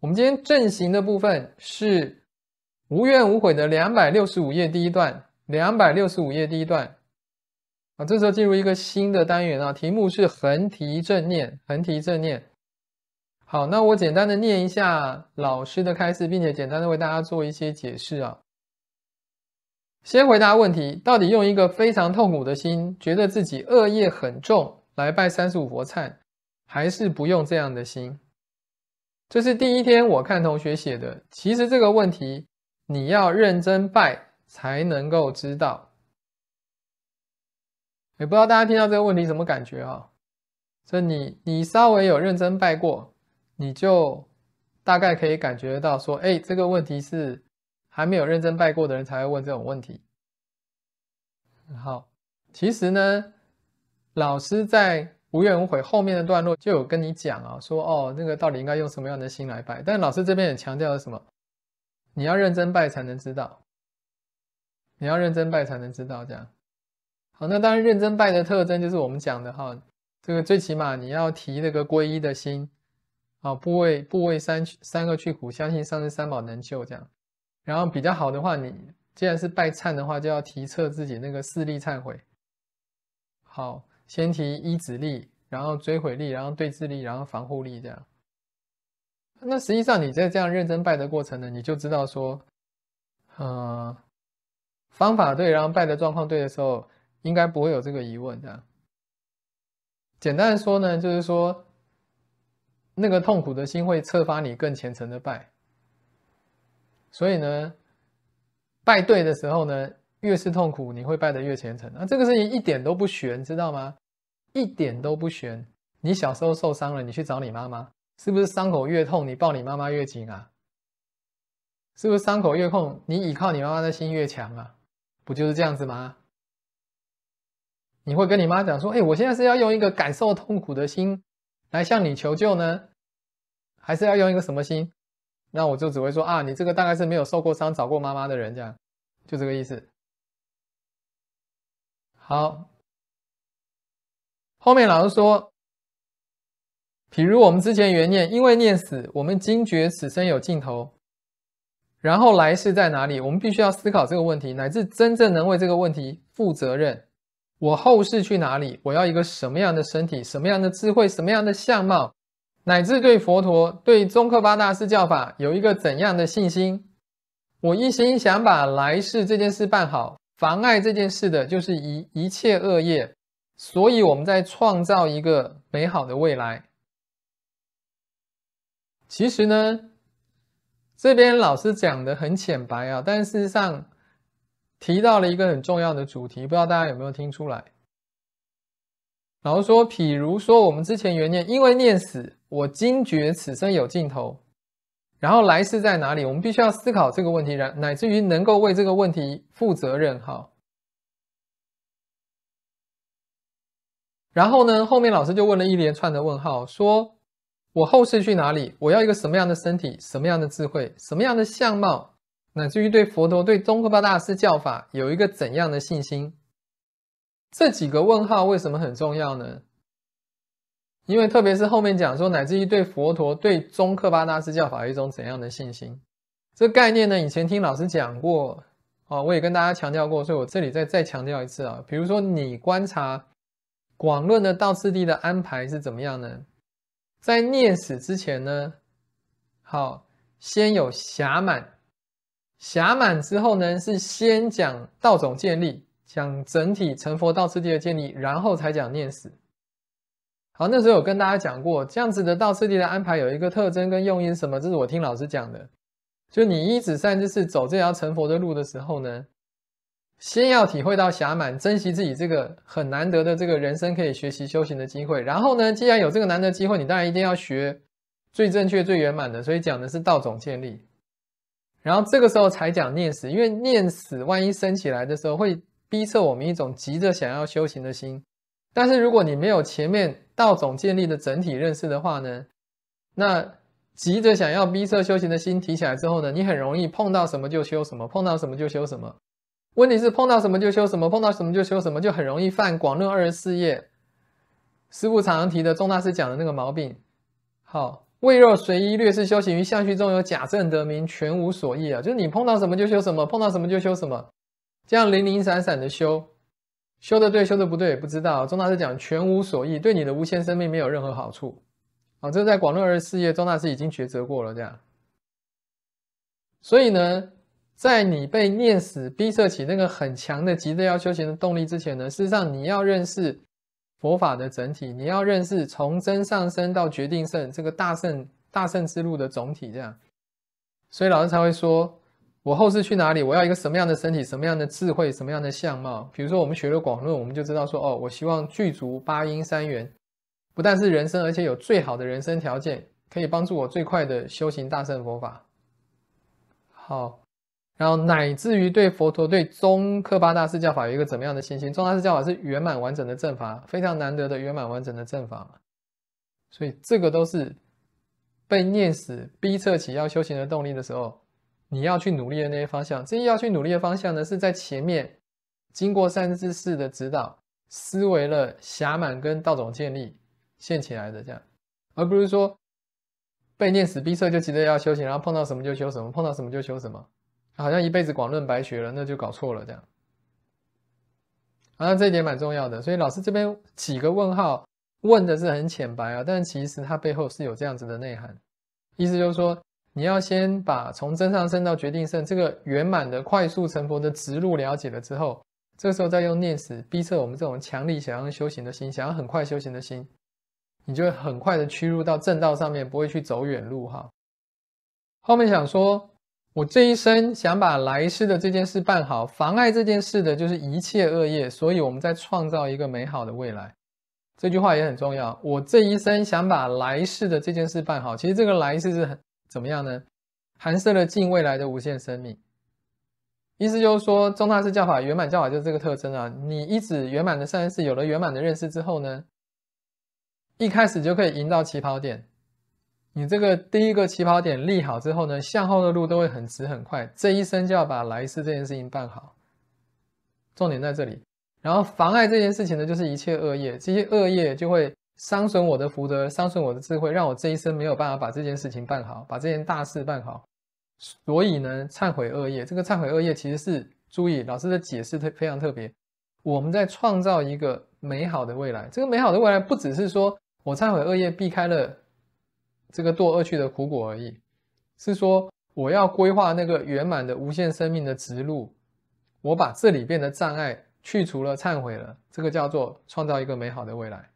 我们今天正行的部分是无怨无悔的两百六十五页第一段，两百六十五页第一段啊。这时候进入一个新的单元啊，题目是横提正念，横提正念。好，那我简单的念一下老师的开示，并且简单的为大家做一些解释啊。先回答问题：到底用一个非常痛苦的心，觉得自己恶业很重来拜三十五佛忏，还是不用这样的心？这是第一天我看同学写的，其实这个问题你要认真拜才能够知道。也不知道大家听到这个问题什么感觉啊？所以你你稍微有认真拜过，你就大概可以感觉到说，哎，这个问题是还没有认真拜过的人才会问这种问题。好，其实呢，老师在。无怨无悔，后面的段落就有跟你讲啊，说哦，那个到底应该用什么样的心来拜？但老师这边也强调了什么？你要认真拜才能知道。你要认真拜才能知道这样。好，那当然认真拜的特征就是我们讲的哈，这个最起码你要提那个皈依的心啊，不位不位三三恶去苦，相信上师三宝能救这样。然后比较好的话，你既然是拜忏的话，就要提测自己那个视力忏悔。好。先提一指力，然后追回力，然后对峙力，然后防护力，这样。那实际上你在这样认真拜的过程呢，你就知道说，呃，方法对，然后拜的状况对的时候，应该不会有这个疑问。这样，简单的说呢，就是说，那个痛苦的心会策发你更虔诚的拜。所以呢，拜对的时候呢。越是痛苦，你会拜得越虔诚。那这个事情一点都不玄，知道吗？一点都不玄。你小时候受伤了，你去找你妈妈，是不是伤口越痛，你抱你妈妈越紧啊？是不是伤口越痛，你倚靠你妈妈的心越强啊？不就是这样子吗？你会跟你妈讲说：“哎，我现在是要用一个感受痛苦的心来向你求救呢，还是要用一个什么心？”那我就只会说：“啊，你这个大概是没有受过伤、找过妈妈的人，这样，就这个意思。”好，后面老师说，比如我们之前原念，因为念死，我们惊觉此生有尽头，然后来世在哪里？我们必须要思考这个问题，乃至真正能为这个问题负责任。我后世去哪里？我要一个什么样的身体？什么样的智慧？什么样的相貌？乃至对佛陀、对宗喀巴大师教法有一个怎样的信心？我一心想把来世这件事办好。妨碍这件事的就是一一切恶业，所以我们在创造一个美好的未来。其实呢，这边老师讲的很浅白啊，但事实上提到了一个很重要的主题，不知道大家有没有听出来？老师说，譬如说我们之前原念，因为念死，我惊觉此生有尽头。然后来世在哪里？我们必须要思考这个问题，然乃至于能够为这个问题负责任。哈。然后呢，后面老师就问了一连串的问号，说我后世去哪里？我要一个什么样的身体？什么样的智慧？什么样的相貌？乃至于对佛陀、对宗喀巴大师教法有一个怎样的信心？这几个问号为什么很重要呢？因为特别是后面讲说，乃至于对佛陀、对中克巴大师教法有一种怎样的信心？这概念呢，以前听老师讲过啊，我也跟大家强调过，所以我这里再再强调一次啊。比如说，你观察广论的道次第的安排是怎么样呢？在念死之前呢，好，先有暇满，暇满之后呢，是先讲道种建立，讲整体成佛道次第的建立，然后才讲念死。好，那时候有跟大家讲过，这样子的倒次第的安排有一个特征跟用因什么，这是我听老师讲的。就你一指扇就是走这条成佛的路的时候呢，先要体会到暇满，珍惜自己这个很难得的这个人生可以学习修行的机会。然后呢，既然有这个难得机会，你当然一定要学最正确、最圆满的。所以讲的是道种建立，然后这个时候才讲念死，因为念死万一生起来的时候，会逼测我们一种急着想要修行的心。但是如果你没有前面。道总建立的整体认识的话呢，那急着想要逼舍修行的心提起来之后呢，你很容易碰到什么就修什么，碰到什么就修什么。问题是碰到什么就修什么，碰到什么就修什么，就很容易犯广论二十四页，师傅常常提的宗大师讲的那个毛病。好，未若随意略事修行于相续中有假正得名，全无所益啊！就是你碰到什么就修什么，碰到什么就修什么，这样零零散散的修。修的对，修的不对也不知道。宗大师讲全无所益，对你的无限生命没有任何好处。好，这在广论二十四页，宗大师已经抉择过了这样。所以呢，在你被念死逼设起那个很强的急着要修行的动力之前呢，事实上你要认识佛法的整体，你要认识从真上升到决定圣这个大圣大圣之路的总体这样。所以老师才会说。我后世去哪里？我要一个什么样的身体？什么样的智慧？什么样的相貌？比如说，我们学了广论，我们就知道说，哦，我希望具足八音三元，不但是人生，而且有最好的人生条件，可以帮助我最快的修行大乘佛法。好，然后乃至于对佛陀、对中科八大世教法有一个怎么样的信心？中大世教法是圆满完整的正法，非常难得的圆满完整的正法。所以，这个都是被念死逼测起要修行的动力的时候。你要去努力的那些方向，这些要去努力的方向呢，是在前面经过三至四的指导，思维了暇满跟道种建立现起来的这样，而不是说被念死逼迫就急着要修行，然后碰到什么就修什么，碰到什么就修什么，好像一辈子广论白学了，那就搞错了这样。啊，这一点蛮重要的，所以老师这边几个问号问的是很浅白啊，但其实它背后是有这样子的内涵，意思就是说。你要先把从真上生到决定生这个圆满的快速成佛的直路了解了之后，这时候再用念死逼测我们这种强力想要修行的心，想要很快修行的心，你就会很快的屈入到正道上面，不会去走远路哈。后面想说，我这一生想把来世的这件事办好，妨碍这件事的就是一切恶业，所以我们在创造一个美好的未来。这句话也很重要。我这一生想把来世的这件事办好，其实这个来世是很。怎么样呢？含摄了近未来的无限生命，意思就是说，中大师教法、圆满教法就是这个特征啊。你一直圆满的善事，有了圆满的认识之后呢，一开始就可以迎到起跑点。你这个第一个起跑点立好之后呢，向后的路都会很直很快。这一生就要把来世这件事情办好，重点在这里。然后妨碍这件事情呢，就是一切恶业，这些恶业就会。伤损我的福德，伤损我的智慧，让我这一生没有办法把这件事情办好，把这件大事办好。所以呢，忏悔恶业，这个忏悔恶业其实是注意老师的解释特非常特别。我们在创造一个美好的未来，这个美好的未来不只是说我忏悔恶业避开了这个堕恶趣的苦果而已，是说我要规划那个圆满的无限生命的直路，我把这里边的障碍去除了，忏悔了，这个叫做创造一个美好的未来。